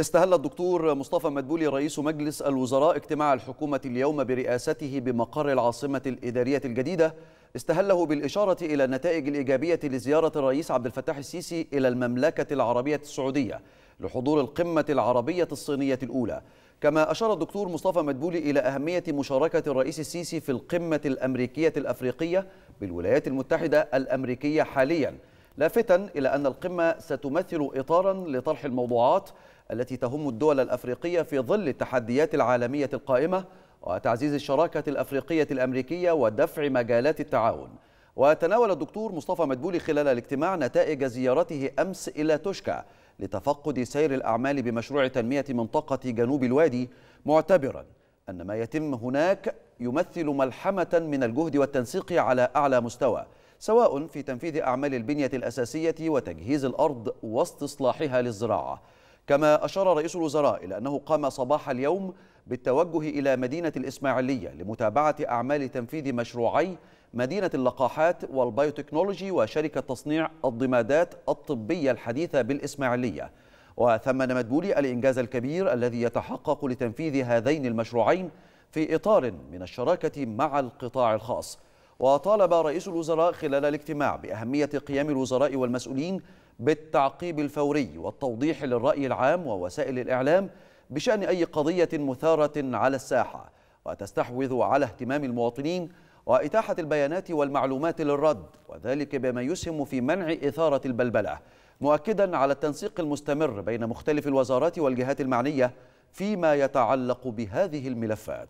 استهل الدكتور مصطفى مدبولي رئيس مجلس الوزراء اجتماع الحكومة اليوم برئاسته بمقر العاصمة الإدارية الجديدة استهله بالإشارة إلى النتائج الإيجابية لزيارة الرئيس عبد الفتاح السيسي إلى المملكة العربية السعودية لحضور القمة العربية الصينية الأولى كما أشار الدكتور مصطفى مدبولي إلى أهمية مشاركة الرئيس السيسي في القمة الأمريكية الأفريقية بالولايات المتحدة الأمريكية حالياً لافتا إلى أن القمة ستمثل إطارا لطرح الموضوعات التي تهم الدول الأفريقية في ظل التحديات العالمية القائمة وتعزيز الشراكة الأفريقية الأمريكية ودفع مجالات التعاون وتناول الدكتور مصطفى مدبولي خلال الاجتماع نتائج زيارته أمس إلى توشكا لتفقد سير الأعمال بمشروع تنمية منطقة جنوب الوادي معتبرا أن ما يتم هناك يمثل ملحمة من الجهد والتنسيق على أعلى مستوى سواء في تنفيذ أعمال البنية الأساسية وتجهيز الأرض واستصلاحها للزراعة كما أشار رئيس الوزراء إلى أنه قام صباح اليوم بالتوجه إلى مدينة الإسماعيلية لمتابعة أعمال تنفيذ مشروعي مدينة اللقاحات والبيوتكنولوجي وشركة تصنيع الضمادات الطبية الحديثة بالإسماعيلية وثمن مدبولي الإنجاز الكبير الذي يتحقق لتنفيذ هذين المشروعين في إطار من الشراكة مع القطاع الخاص وطالب رئيس الوزراء خلال الاجتماع بأهمية قيام الوزراء والمسؤولين بالتعقيب الفوري والتوضيح للرأي العام ووسائل الإعلام بشأن أي قضية مثارة على الساحة وتستحوذ على اهتمام المواطنين وإتاحة البيانات والمعلومات للرد وذلك بما يسهم في منع إثارة البلبلة مؤكدا على التنسيق المستمر بين مختلف الوزارات والجهات المعنية فيما يتعلق بهذه الملفات